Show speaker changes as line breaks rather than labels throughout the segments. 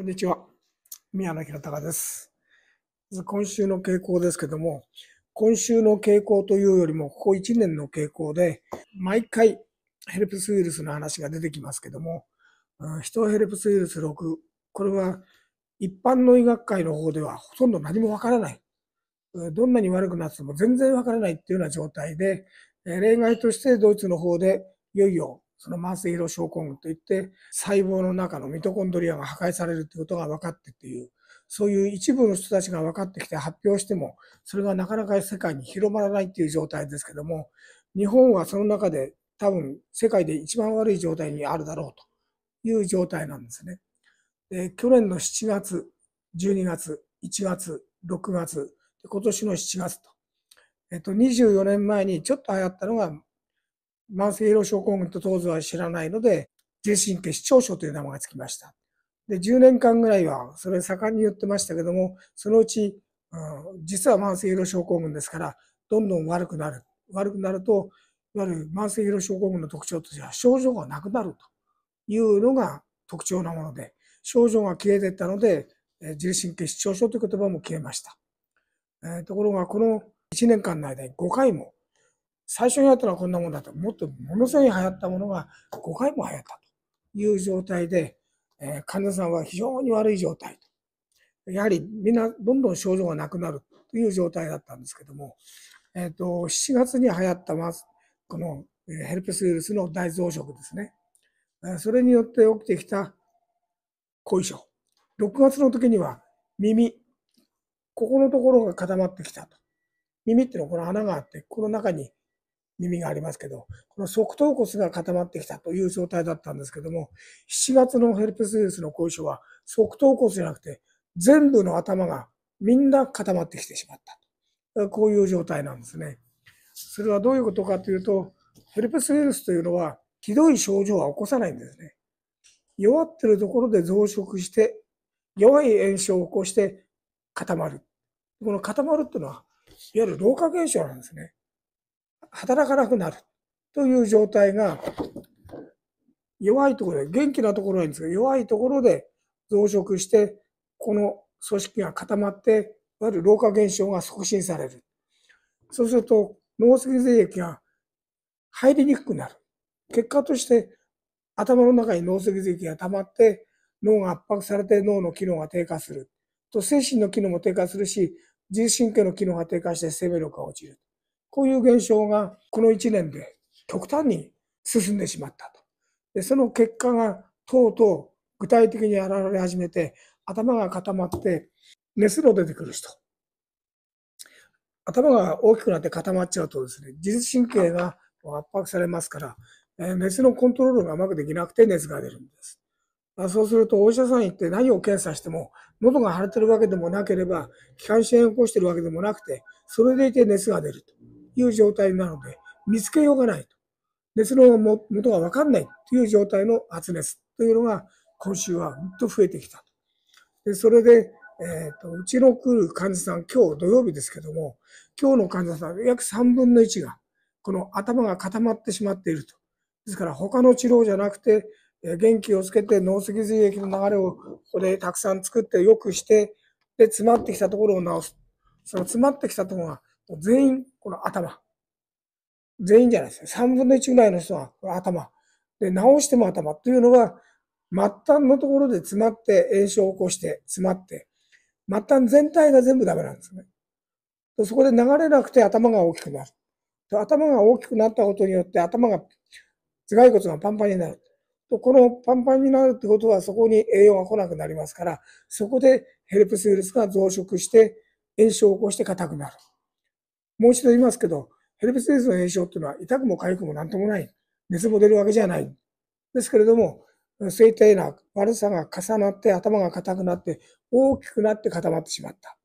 こんにちは。宮野博隆です。今週の傾向ですけども、今週の傾向というよりも、ここ1年の傾向で、毎回ヘルプスウイルスの話が出てきますけども、人、うん、ヘルプスウイルス6、これは一般の医学界の方ではほとんど何もわからない。どんなに悪くなっても全然わからないっていうような状態で、例外としてドイツの方でいよいよその慢性疲労症候群といって、細胞の中のミトコンドリアが破壊されるということが分かってっていう、そういう一部の人たちが分かってきて発表しても、それがなかなか世界に広まらないっていう状態ですけども、日本はその中で多分世界で一番悪い状態にあるだろうという状態なんですね。で去年の7月、12月、1月、6月、今年の7月と、えっと、24年前にちょっと流行ったのが慢性疲労症候群と当時は知らないので、自律神経失調症という名前がつきました。で、10年間ぐらいはそれ盛んに言ってましたけども、そのうち、うん、実は慢性疲労症候群ですから、どんどん悪くなる。悪くなると、いわゆる慢性疲労症候群の特徴としては症状がなくなるというのが特徴なもので、症状が消えていったので、自律神経失調症という言葉も消えました。えー、ところが、この1年間の間に5回も最初にやったのはこんなもんだと、もっとものすごい流行ったものが5回も流行ったという状態で、えー、患者さんは非常に悪い状態と。やはりみんなどんどん症状がなくなるという状態だったんですけども、えーと、7月に流行ったまずこのヘルペスウイルスの大増殖ですね。それによって起きてきた後遺症。6月の時には耳、ここのところが固まってきたと。耳っていうのはこの穴があって、この中に耳がありますけど、この側頭骨が固まってきたという状態だったんですけども、7月のヘルペスウイルスの後遺症は、側頭骨じゃなくて、全部の頭がみんな固まってきてしまった。こういう状態なんですね。それはどういうことかというと、ヘルペスウイルスというのは、ひどい症状は起こさないんですね。弱ってるところで増殖して、弱い炎症を起こして固まる。この固まるっていうのは、いわゆる老化現象なんですね。働かなくなるという状態が弱いところで、元気なところなんですが、弱いところで増殖して、この組織が固まって、いわゆる老化現象が促進される。そうすると、脳脊髄液が入りにくくなる。結果として、頭の中に脳脊髄液が溜まって、脳が圧迫されて脳の機能が低下する。と、精神の機能も低下するし、自律神経の機能が低下して生命力が落ちる。こういう現象がこの1年で極端に進んでしまったと。でその結果がとうとう具体的に現れ始めて頭が固まって熱の出てくる人頭が大きくなって固まっちゃうとですね自律神経が圧迫されますから、え熱のコントロールがうまくできなくて熱が出るんです。そうするとお医者さん行って何を検査しても喉が腫れてるわけでもなければ気管支炎を起こしてるわけでもなくてそれでいて熱が出ると。いう状態なので、見つけようがないと。熱の元がわかんないという状態の発熱というのが、今週はうんと増えてきたと。で、それで、えっ、ー、と、うちの来る患者さん、今日土曜日ですけども、今日の患者さん、約3分の1が、この頭が固まってしまっていると。ですから、他の治療じゃなくて、元気をつけて脳脊髄液の流れをここでたくさん作って良くして、で、詰まってきたところを治す。その詰まってきたところが全員、この頭。全員じゃないですね。3分の1ぐらいの人は、こ頭。で、直しても頭というのが、末端のところで詰まって炎症を起こして詰まって末端全体が全部ダメなんですね。そこで流れなくて頭が大きくなる。頭が大きくなったことによって頭が頭蓋骨がパンパンになる。このパンパンになるってことはそこに栄養が来なくなりますからそこでヘルプスウイルスが増殖して炎症を起こして硬くなる。もう一度言いますけど、ヘルペスウイルスの炎症っていうのは痛くも痒くも何ともない。熱も出るわけじゃない。ですけれども、正体な悪さが重なって頭が硬くなって大きくなって固まってしまった。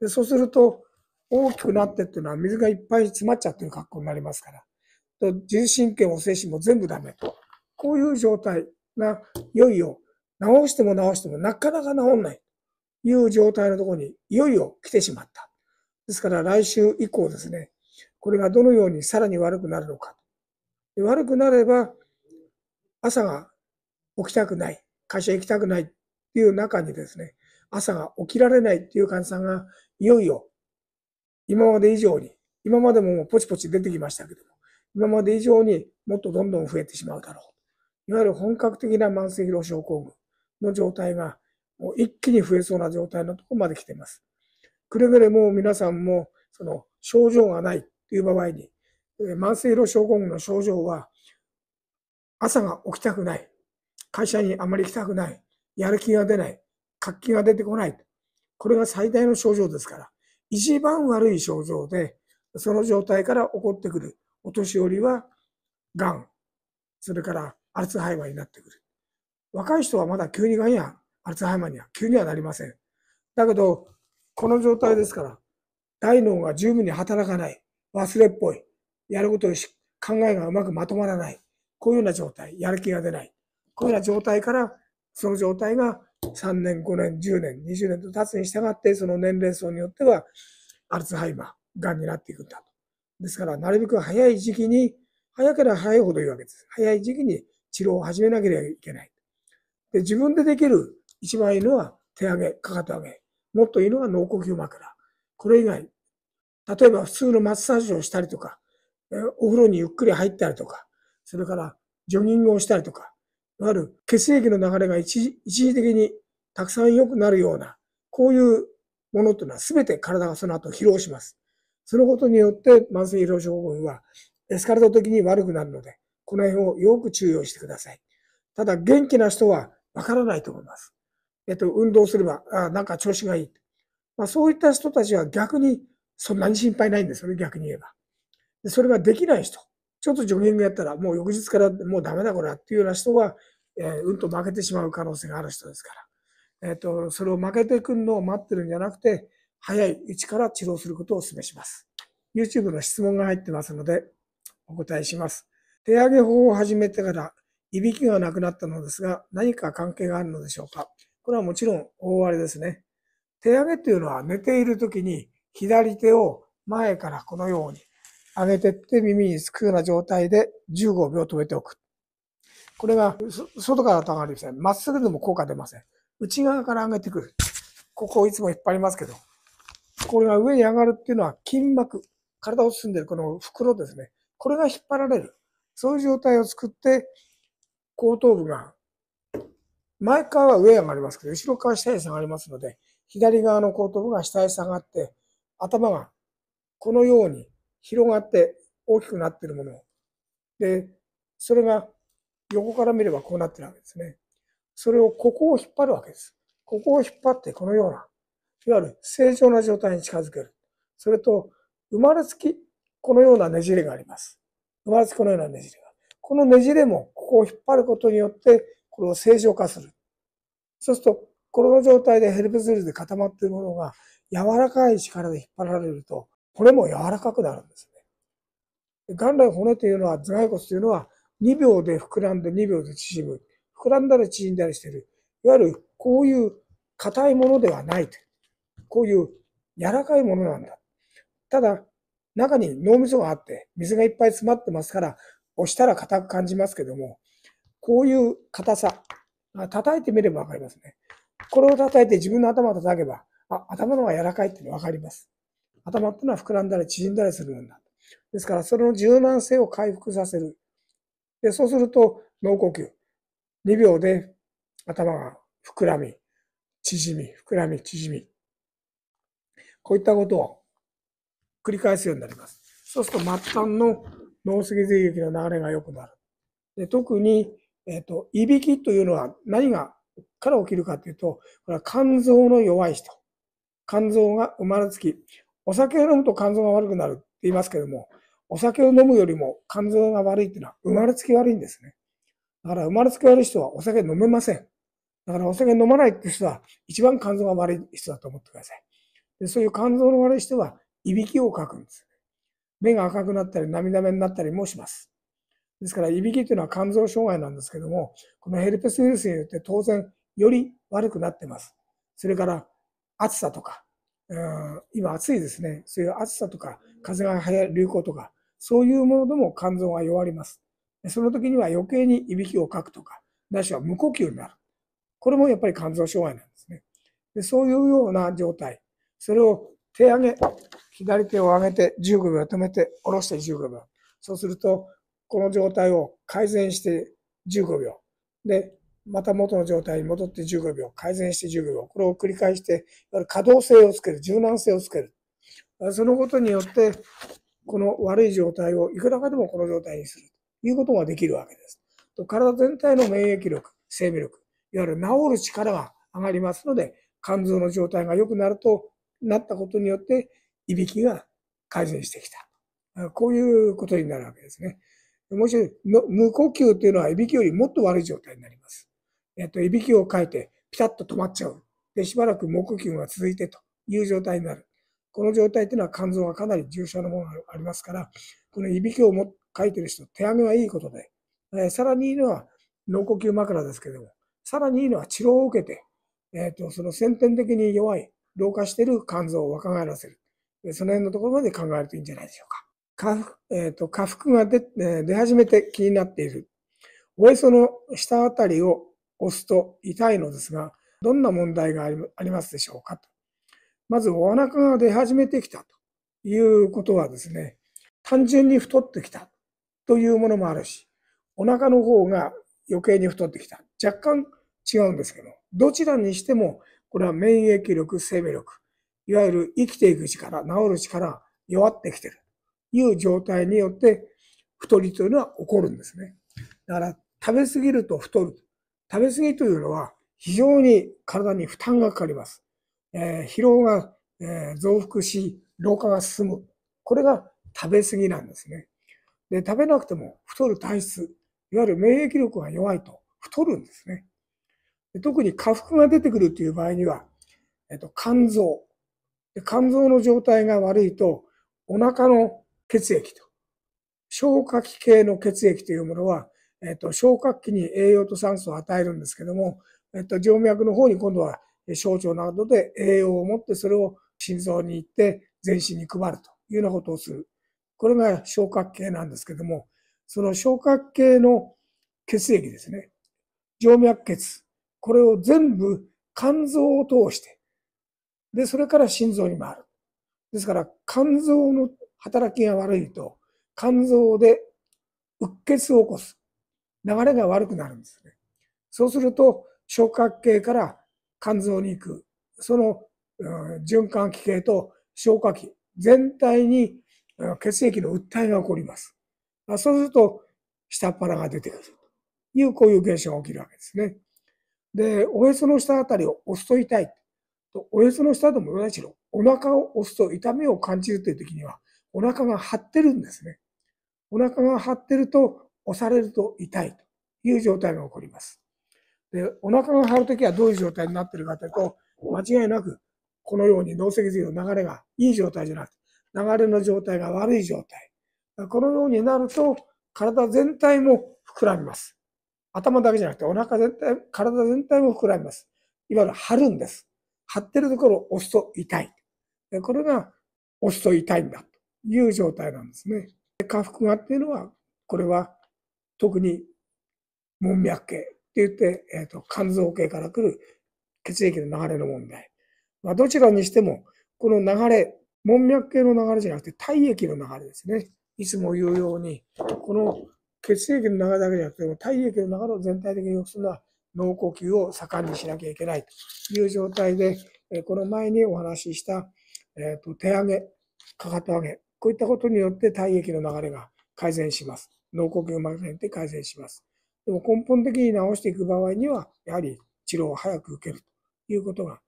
でそうすると大きくなってっていうのは水がいっぱい詰まっちゃってる格好になりますから。と自律神経も精神も全部ダメ。こういう状態がいよいよ治しても治してもなかなか治んないいう状態のところにいよいよ来てしまった。ですから来週以降ですね、これがどのようにさらに悪くなるのか。悪くなれば、朝が起きたくない、会社行きたくないっていう中にですね、朝が起きられないっていう患者さんが、いよいよ、今まで以上に、今までももポチポチ出てきましたけども、今まで以上にもっとどんどん増えてしまうだろう。いわゆる本格的な慢性疲労症候群の状態が、もう一気に増えそうな状態のところまで来ています。くれぐれも皆さんも、その症状がないという場合に、慢性炉症候群の症状は、朝が起きたくない、会社にあまり行きたくない、やる気が出ない、活気が出てこない。これが最大の症状ですから、一番悪い症状で、その状態から起こってくるお年寄りは、がん、それからアルツハイマーになってくる。若い人はまだ急にがんやアルツハイマーには急にはなりません。だけど、この状態ですから、大脳が十分に働かない、忘れっぽい、やることを考えがうまくまとまらない、こういうような状態、やる気が出ない、こういうような状態から、その状態が3年、5年、10年、20年と経つに従って、その年齢層によっては、アルツハイマー、がんになっていくんだと。ですから、なるべく早い時期に、早ければ早いほどいいわけです。早い時期に治療を始めなければいけない。で自分でできる一番いいのは手上げ、かかと上げ。もっといいのが脳呼吸枕。これ以外、例えば普通のマッサージをしたりとか、お風呂にゆっくり入ったりとか、それからジョギングをしたりとか、いわゆる血液の流れが一時的にたくさん良くなるような、こういうものというのは全て体がその後疲労します。そのことによって慢性疲労症候群はエスカレート的に悪くなるので、この辺をよく注意をしてください。ただ元気な人はわからないと思います。えっと、運動すれば、あなんか調子がいい。まあ、そういった人たちは逆にそんなに心配ないんですよね、逆に言えば。でそれができない人、ちょっとジョギングやったら、もう翌日からもうダメだこれっていうような人は、えー、うんと負けてしまう可能性がある人ですから、えっ、ー、と、それを負けてくるのを待ってるんじゃなくて、早いうちから治療することをお勧めします。YouTube の質問が入ってますので、お答えします。手上げ法を始めてから、いびきがなくなったのですが、何か関係があるのでしょうかこれはもちろん大荒れですね。手上げというのは寝ている時に左手を前からこのように上げてって耳につくような状態で15秒止めておく。これが外から上がりません。まっすぐでも効果出ません。内側から上げてくる。ここをいつも引っ張りますけど、これが上に上がるっていうのは筋膜、体を包んでるこの袋ですね。これが引っ張られる。そういう状態を作って、後頭部が前側は上へ上がりますけど、後ろ側下へ下がりますので、左側の後頭部が下へ下がって、頭がこのように広がって大きくなっているもので、それが横から見ればこうなっているわけですね。それをここを引っ張るわけです。ここを引っ張ってこのような、いわゆる正常な状態に近づける。それと、生まれつきこのようなねじれがあります。生まれつきこのようなねじれが。このねじれもここを引っ張ることによってこれを正常化する。そうすると、この状態でヘルプゼルで固まっているものが、柔らかい力で引っ張られると、骨も柔らかくなるんですね。元来骨というのは、頭蓋骨というのは、2秒で膨らんで2秒で縮む。膨らんだり縮んだりしている。いわゆる、こういう硬いものではないと。こういう柔らかいものなんだ。ただ、中に脳みそがあって、水がいっぱい詰まってますから、押したら硬く感じますけども、こういう硬さ。叩いてみればわかりますね。これを叩いて自分の頭を叩けば、あ、頭の方が柔らかいってのわかります。頭っていうのは膨らんだり縮んだりするんだ。ですから、その柔軟性を回復させる。で、そうすると、脳呼吸。2秒で頭が膨らみ、縮み、膨らみ、縮み。こういったことを繰り返すようになります。そうすると末端の脳脊髄液の流れが良くなる。で特にえっ、ー、と、いびきというのは何が、から起きるかというと、これは肝臓の弱い人。肝臓が生まれつき、お酒を飲むと肝臓が悪くなるって言いますけども、お酒を飲むよりも肝臓が悪いっていうのは生まれつき悪いんですね。だから生まれつき悪い人はお酒飲めません。だからお酒飲まないって人は一番肝臓が悪い人だと思ってください。でそういう肝臓の悪い人はいびきをかくんです。目が赤くなったり涙目になったりもします。ですから、いびきというのは肝臓障害なんですけども、このヘルペスウイルスによって当然より悪くなってます。それから暑さとか、うん、今暑いですね。そういう暑さとか、風が流流行とか、そういうものでも肝臓が弱ります。その時には余計にいびきをかくとか、なしは無呼吸になる。これもやっぱり肝臓障害なんですね。でそういうような状態。それを手上げ、左手を上げて15秒止めて、下ろして15秒。そうすると、この状態を改善して15秒。で、また元の状態に戻って15秒、改善して15秒。これを繰り返して、可動性をつける、柔軟性をつける。そのことによって、この悪い状態をいくらかでもこの状態にするということができるわけです。体全体の免疫力、生命力、いわゆる治る力が上がりますので、肝臓の状態が良くなると、なったことによって、いびきが改善してきた。こういうことになるわけですね。もし無呼吸というのは、いびきよりもっと悪い状態になります。えっと、いびきをかいて、ピタッと止まっちゃう。で、しばらく無呼吸が続いてという状態になる。この状態というのは肝臓がかなり重症なものがありますから、このいびきをもかいてる人、手上げはいいことで、えー、さらにいいのは脳呼吸枕ですけども、さらにいいのは治療を受けて、えーと、とその先天的に弱い、老化している肝臓を若返らせる。その辺のところまで考えるといいんじゃないでしょうか。下腹,、えーと、下腹が出出始めて気になっている。おへその下あたりを押すと痛いのですが、どんな問題がありますでしょうかと。まずお腹が出始めてきたということはですね、単純に太ってきたというものもあるし、お腹の方が余計に太ってきた。若干違うんですけど、どちらにしても、これは免疫力、生命力、いわゆる生きていく力、治る力、弱ってきてる。いう状態によって太りというのは起こるんですね。だから食べ過ぎると太る。食べ過ぎというのは非常に体に負担がかかります。えー、疲労が、えー、増幅し、老化が進む。これが食べ過ぎなんですね。で、食べなくても太る体質、いわゆる免疫力が弱いと太るんですね。で特に下腹が出てくるという場合には、えっと、肝臓で。肝臓の状態が悪いと、お腹の血液と。消化器系の血液というものは、えっと、消化器に栄養と酸素を与えるんですけども、えっと、静脈の方に今度は小腸などで栄養を持ってそれを心臓に行って全身に配るというようなことをする。これが消化器系なんですけども、その消化器系の血液ですね。静脈血。これを全部肝臓を通して、で、それから心臓に回る。ですから、肝臓の働きが悪いと、肝臓でうっ血を起こす。流れが悪くなるんですね。そうすると、消化系から肝臓に行く。その、うん、循環器系と消化器全体に血液の訴えが起こります。そうすると、下っ腹が出てくるという、こういう現象が起きるわけですね。で、おへその下あたりを押すと痛い。おへその下でも同じのろ、お腹を押すと痛みを感じるという時には、お腹が張ってるんですね。お腹が張ってると押されると痛いという状態が起こります。で、お腹が張るときはどういう状態になってるかというと、間違いなくこのように脳脊髄の流れがいい状態じゃなくて、流れの状態が悪い状態。このようになると、体全体も膨らみます。頭だけじゃなくて、お腹全体、体全体も膨らみます。いわゆる張るんです。張ってるところを押すと痛い。これが押すと痛いんだ。いう状態なんですね。下腹がっていうのは、これは特に門脈系って言って、えーと、肝臓系から来る血液の流れの問題。まあ、どちらにしても、この流れ、門脈系の流れじゃなくて体液の流れですね。いつも言うように、この血液の流れだけじゃなくて、も体液の流れを全体的に良くするのは、脳呼吸を盛んにしなきゃいけないという状態で、この前にお話しした、えーと手上げ、かかと上げ、こういったことによって体液の流れが改善します。脳呼吸を炎って改善します。でも根本的に治していく場合には、やはり治療を早く受けるということが、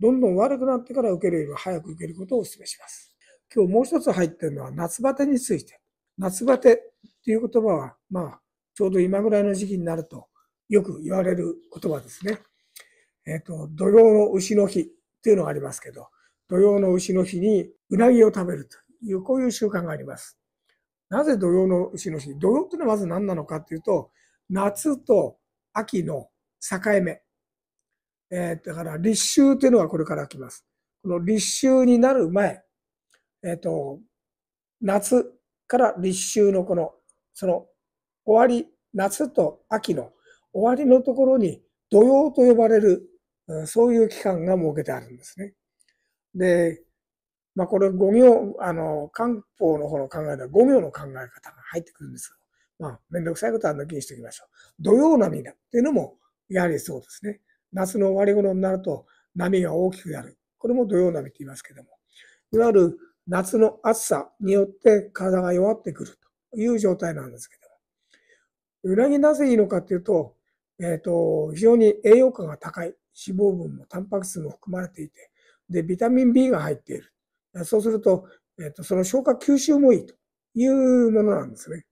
どんどん悪くなってから受けるよりも早く受けることをお勧めします。今日もう一つ入ってるのは夏バテについて。夏バテっていう言葉は、まあ、ちょうど今ぐらいの時期になるとよく言われる言葉ですね。えっ、ー、と、土曜の牛の日っていうのがありますけど、土曜の牛の日にうなぎを食べるというこういう習慣があります。なぜ土用の丑の日土用というのはまず何なのかっていうと夏と秋の境目、えー、だから立秋というのがこれから来ます。この立秋になる前、えっ、ー、と夏から立秋のこのその終わり夏と秋の終わりのところに土曜と呼ばれるそういう期間が設けてあるんですね。で、まあ、これ5行、あの、漢方の方の考えでは5行の考え方が入ってくるんですど、まあ、めんどくさいことは抜きにしておきましょう。土曜波だっていうのも、やはりそうですね。夏の終わり頃になると波が大きくなる。これも土曜波って言いますけども。いわゆる夏の暑さによって体が弱ってくるという状態なんですけども。うなぎなぜいいのかっていうと、えっ、ー、と、非常に栄養価が高い。脂肪分もタンパク質も含まれていて、で、ビタミン B が入っている。そうすると、えっと、その消化吸収もいいというものなんですね。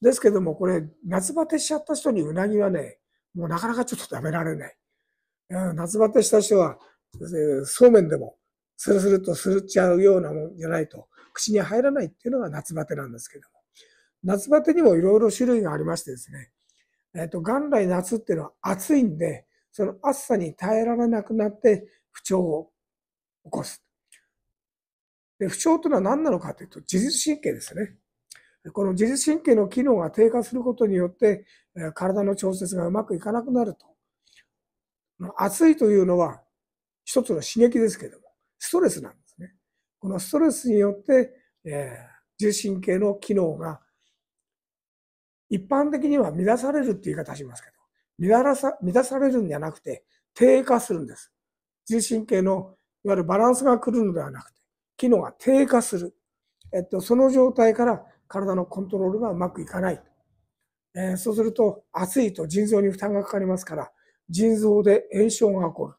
ですけども、これ、夏バテしちゃった人にうなぎはね、もうなかなかちょっと食べられない。夏バテした人は、そうめんでも、スルスルとするっちゃうようなもんじゃないと、口に入らないっていうのが夏バテなんですけども。夏バテにもいろいろ種類がありましてですね、えっと、元来夏っていうのは暑いんで、その暑さに耐えられなくなって不調を起こす。で、不調というのは何なのかというと、自律神経ですね。この自律神経の機能が低下することによって、体の調節がうまくいかなくなると。暑いというのは、一つの刺激ですけれども、ストレスなんですね。このストレスによって、えー、自律神経の機能が、一般的には乱されるっていう言い方しますけど、乱さ乱されるんじゃなくて、低下するんです。自律神経の、いわゆるバランスが来るのではなくて、機能が低下する。えっと、その状態から体のコントロールがうまくいかない。えー、そうすると、暑いと腎臓に負担がかかりますから、腎臓で炎症が起こ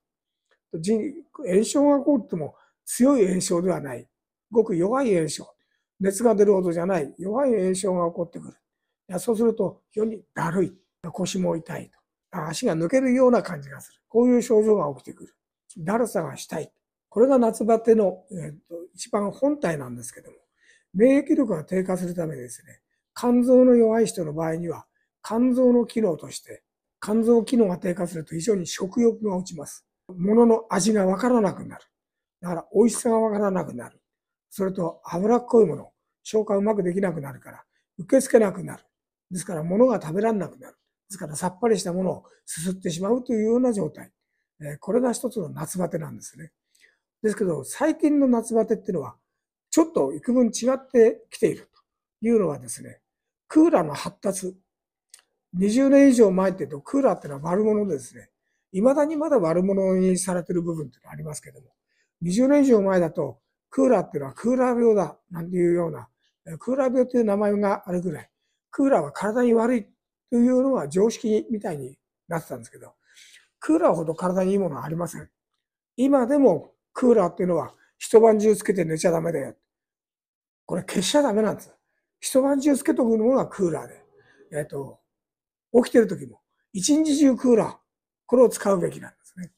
る。炎症が起こっても強い炎症ではない。ごく弱い炎症。熱が出るほどじゃない弱い炎症が起こってくる。いやそうすると非常にだるい。腰も痛いと。足が抜けるような感じがする。こういう症状が起きてくる。だるさがしたい。これが夏バテの、えー、っと、一番本体なんですけども、免疫力が低下するためですね、肝臓の弱い人の場合には、肝臓の機能として、肝臓機能が低下すると非常に食欲が落ちます。物の味がわからなくなる。だから美味しさがわからなくなる。それと脂っこいもの、消化うまくできなくなるから、受け付けなくなる。ですから物が食べられなくなる。ですからさっぱりしたものをすすってしまうというような状態。これが一つの夏バテなんですね。ですけど、最近の夏バテっていうのは、ちょっと幾分違ってきているというのはですね、クーラーの発達。20年以上前って言うと、クーラーっていうのは悪者ですね。未だにまだ悪者にされてる部分っていうのはありますけども、20年以上前だと、クーラーっていうのはクーラー病だ、なんていうような、クーラー病という名前があるぐらい、クーラーは体に悪いというのは常識みたいになってたんですけど、クーラーほど体にいいものはありません。今でもクーラーっていうのは一晩中つけて寝ちゃダメだよ。これ消しちゃダメなんです。一晩中つけとくのがクーラーで。えっ、ー、と、起きてる時も、一日中クーラー、これを使うべきなんですね。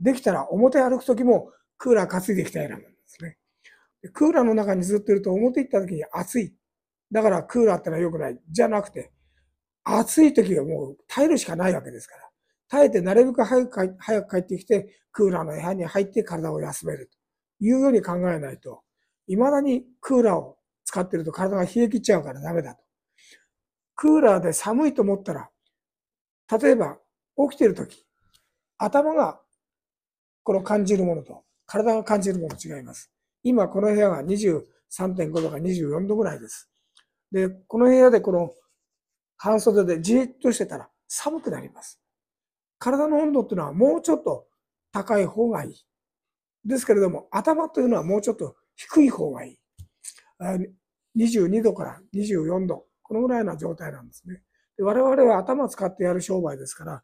できたら表歩く時もクーラー担いできたいなんですね。クーラーの中にずっといると表行った時に暑い。だからクーラーってのは良くない。じゃなくて、暑い時はもう耐えるしかないわけですから。耐えてなるべく早く早く帰ってきて、クーラーの部屋に入って体を休めるというように考えないと、未だにクーラーを使ってると体が冷え切っちゃうからダメだと。クーラーで寒いと思ったら、例えば起きてるとき、頭がこの感じるものと体が感じるもの違います。今この部屋が23.5度か24度ぐらいです。で、この部屋でこの半袖でじっとしてたら寒くなります。体の温度っていうのはもうちょっと高い方がいい。ですけれども、頭というのはもうちょっと低い方がいい。22度から24度、このぐらいな状態なんですね。で我々は頭を使ってやる商売ですから、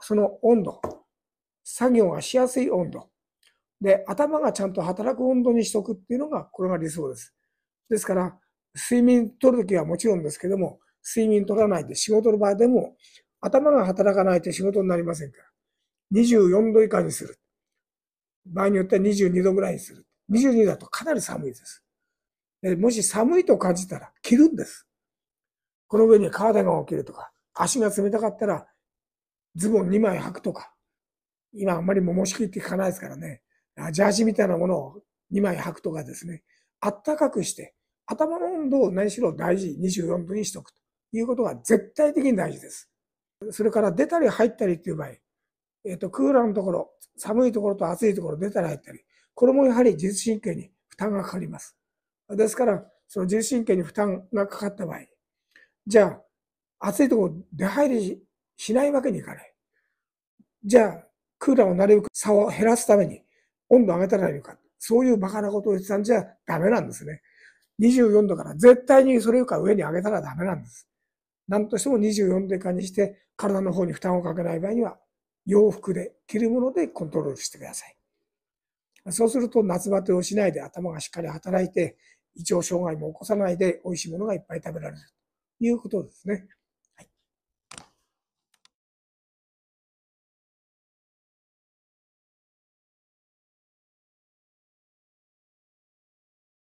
その温度、作業がしやすい温度、で、頭がちゃんと働く温度にしとくっていうのが、これが理想です。ですから、睡眠取るときはもちろんですけども、睡眠取らないで仕事の場合でも頭が働かないと仕事になりませんから。24度以下にする。場合によっては22度ぐらいにする。22だとかなり寒いです。でもし寒いと感じたら着るんです。この上にカーデきるとか、足が冷たかったらズボン2枚履くとか、今あんまりもしって聞かないですからね、ジャージみたいなものを2枚履くとかですね、あったかくして、頭の温度を何しろ大事、24度にしとくということが絶対的に大事です。それから出たり入ったりっていう場合、えっ、ー、と、クーラーのところ、寒いところと暑いところ出たり入ったり、これもやはり自律神経に負担がかかります。ですから、その自律神経に負担がかかった場合、じゃあ、暑いところ出入りしないわけにいかない。じゃあ、クーラーをなるべく差を減らすために温度を上げたらいいのか。そういうバカなことを言ってたんじゃダメなんですね。24度から絶対にそれよりか上に上げたらダメなんです。何としても24度以にして体の方に負担をかけない場合には洋服で着るものでコントロールしてください。そうすると夏バテをしないで頭がしっかり働いて胃腸障害も起こさないで美味しいものがいっぱい食べられるということですね。